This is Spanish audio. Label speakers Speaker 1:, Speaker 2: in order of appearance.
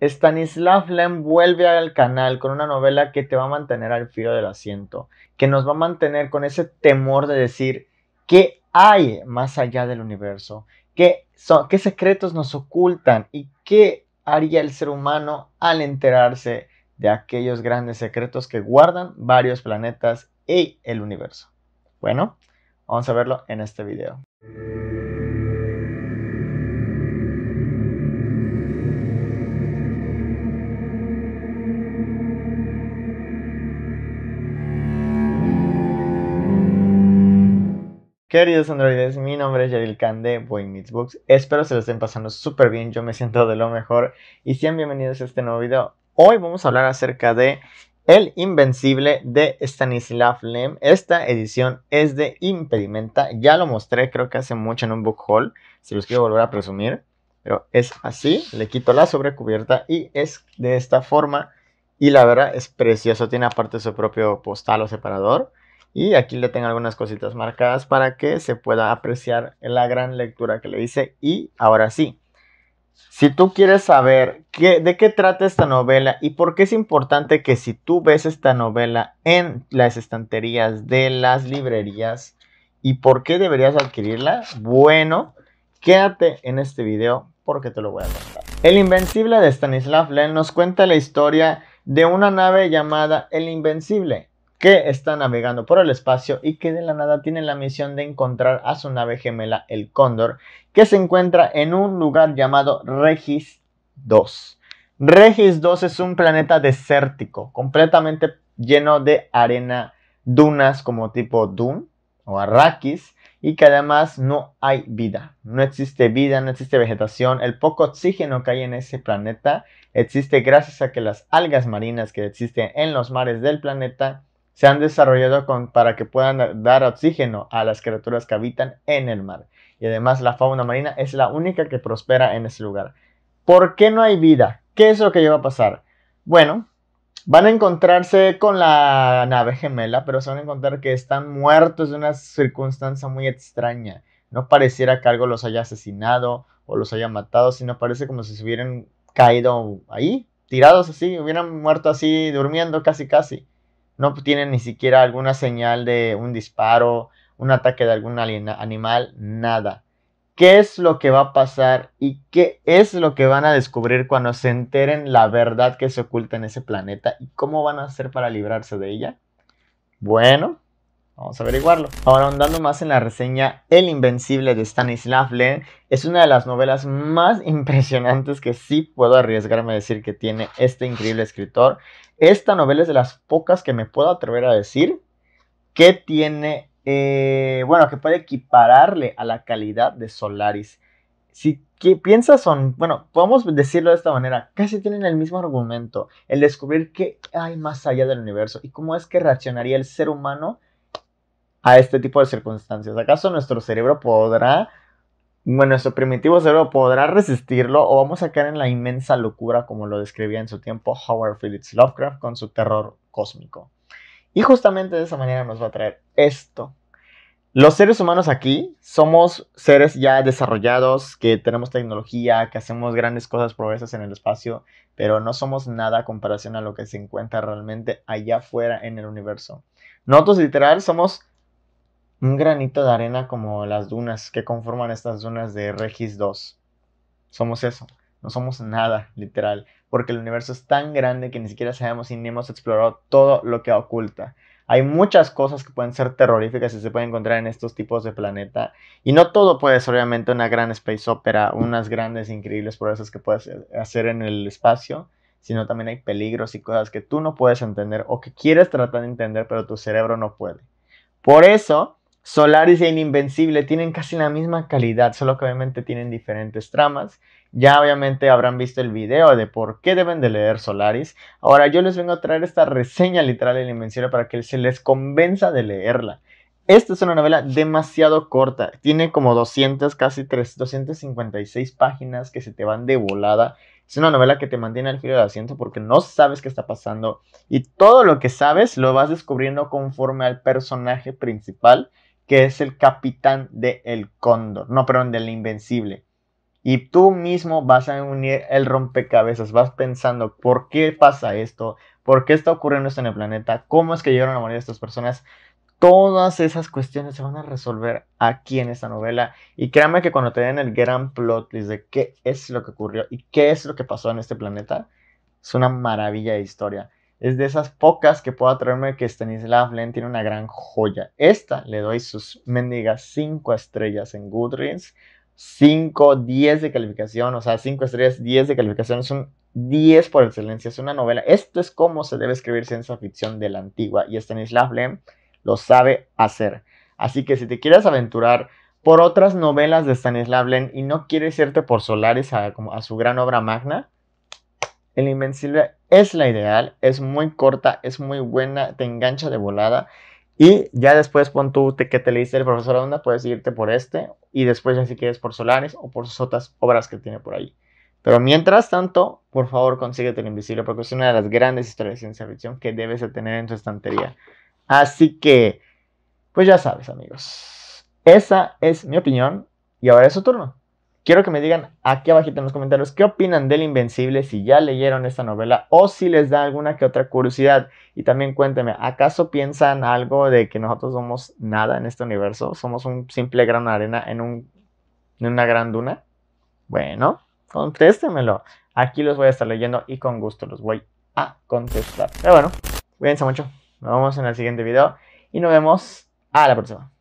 Speaker 1: Stanislav Lem vuelve al canal con una novela que te va a mantener al filo del asiento, que nos va a mantener con ese temor de decir qué hay más allá del universo, qué, qué secretos nos ocultan y qué haría el ser humano al enterarse de aquellos grandes secretos que guardan varios planetas y el universo. Bueno, vamos a verlo en este video. Queridos androides, mi nombre es Yaril Khan de Boy Meets Books. Espero se lo estén pasando súper bien, yo me siento de lo mejor. Y sean bienvenidos a este nuevo video. Hoy vamos a hablar acerca de El Invencible de Stanislav Lem. Esta edición es de impedimenta. Ya lo mostré, creo que hace mucho en un book haul. Se los quiero volver a presumir. Pero es así, le quito la sobrecubierta y es de esta forma. Y la verdad es precioso, tiene aparte su propio postal o separador. Y aquí le tengo algunas cositas marcadas para que se pueda apreciar la gran lectura que le hice. Y ahora sí, si tú quieres saber qué, de qué trata esta novela y por qué es importante que si tú ves esta novela en las estanterías de las librerías y por qué deberías adquirirla, bueno, quédate en este video porque te lo voy a contar. El Invencible de Stanislav Len nos cuenta la historia de una nave llamada El Invencible, que está navegando por el espacio y que de la nada tiene la misión de encontrar a su nave gemela, el Cóndor, que se encuentra en un lugar llamado Regis II. Regis II es un planeta desértico, completamente lleno de arena, dunas como tipo Dune o Arrakis, y que además no hay vida. No existe vida, no existe vegetación. El poco oxígeno que hay en ese planeta existe gracias a que las algas marinas que existen en los mares del planeta se han desarrollado para que puedan dar oxígeno a las criaturas que habitan en el mar. Y además la fauna marina es la única que prospera en ese lugar. ¿Por qué no hay vida? ¿Qué es lo que lleva a pasar? Bueno, van a encontrarse con la nave gemela, pero se van a encontrar que están muertos de una circunstancia muy extraña. No pareciera que algo los haya asesinado o los haya matado, sino parece como si se hubieran caído ahí, tirados así, hubieran muerto así, durmiendo casi casi no tienen ni siquiera alguna señal de un disparo, un ataque de algún animal, nada. ¿Qué es lo que va a pasar y qué es lo que van a descubrir cuando se enteren la verdad que se oculta en ese planeta y cómo van a hacer para librarse de ella? Bueno, Vamos a averiguarlo. Ahora, andando más en la reseña, El Invencible de Stanislav Lem es una de las novelas más impresionantes que sí puedo arriesgarme a decir que tiene este increíble escritor. Esta novela es de las pocas que me puedo atrever a decir que tiene, eh, bueno, que puede equipararle a la calidad de Solaris. Si piensas son, bueno, podemos decirlo de esta manera, casi tienen el mismo argumento, el descubrir qué hay más allá del universo y cómo es que reaccionaría el ser humano este tipo de circunstancias? ¿Acaso nuestro cerebro podrá, bueno, nuestro primitivo cerebro podrá resistirlo o vamos a caer en la inmensa locura como lo describía en su tiempo Howard Phillips Lovecraft con su terror cósmico? Y justamente de esa manera nos va a traer esto. Los seres humanos aquí somos seres ya desarrollados, que tenemos tecnología, que hacemos grandes cosas progresas en el espacio, pero no somos nada a comparación a lo que se encuentra realmente allá afuera en el universo. Nosotros literal somos un granito de arena como las dunas que conforman estas dunas de Regis 2. Somos eso, no somos nada, literal, porque el universo es tan grande que ni siquiera sabemos Y ni hemos explorado todo lo que oculta. Hay muchas cosas que pueden ser terroríficas y se pueden encontrar en estos tipos de planeta. Y no todo puede ser obviamente una gran space opera, unas grandes increíbles proezas que puedes hacer en el espacio, sino también hay peligros y cosas que tú no puedes entender o que quieres tratar de entender pero tu cerebro no puede. Por eso Solaris e Invencible tienen casi la misma calidad, solo que obviamente tienen diferentes tramas. Ya obviamente habrán visto el video de por qué deben de leer Solaris. Ahora yo les vengo a traer esta reseña literal de Invencible para que se les convenza de leerla. Esta es una novela demasiado corta, tiene como 200, casi 3, 256 páginas que se te van de volada. Es una novela que te mantiene al filo del asiento porque no sabes qué está pasando y todo lo que sabes lo vas descubriendo conforme al personaje principal que es el capitán del El Cóndor, no, perdón, del Invencible. Y tú mismo vas a unir el rompecabezas, vas pensando por qué pasa esto, por qué está ocurriendo esto en el planeta, cómo es que llegaron a morir estas personas. Todas esas cuestiones se van a resolver aquí en esta novela. Y créanme que cuando te den el gran plot list de qué es lo que ocurrió y qué es lo que pasó en este planeta, es una maravilla de historia es de esas pocas que puedo atreverme que Stanislav Len tiene una gran joya. Esta le doy sus mendigas cinco estrellas en Goodreads. 5, 10 de calificación, o sea, cinco estrellas, 10 de calificación, Son un 10 por excelencia, es una novela. Esto es como se debe escribir ciencia ficción de la antigua y Stanislav Lem lo sabe hacer. Así que si te quieres aventurar por otras novelas de Stanislav Lem y no quieres irte por Solares a, a su gran obra magna, El Invencible es la ideal, es muy corta, es muy buena, te engancha de volada. Y ya después pon tú te, que te leíste el profesor Onda, puedes irte por este. Y después ya si quieres por Solares o por sus otras obras que tiene por ahí. Pero mientras tanto, por favor consíguete el invisible porque es una de las grandes historias de ciencia ficción que debes de tener en tu estantería. Así que, pues ya sabes amigos, esa es mi opinión y ahora es su turno. Quiero que me digan aquí abajito en los comentarios qué opinan del Invencible, si ya leyeron esta novela o si les da alguna que otra curiosidad. Y también cuéntenme, ¿acaso piensan algo de que nosotros somos nada en este universo? ¿Somos un simple gran arena en, un, en una gran duna? Bueno, contéstemelo. Aquí los voy a estar leyendo y con gusto los voy a contestar. Pero bueno, cuídense mucho. Nos vemos en el siguiente video y nos vemos a la próxima.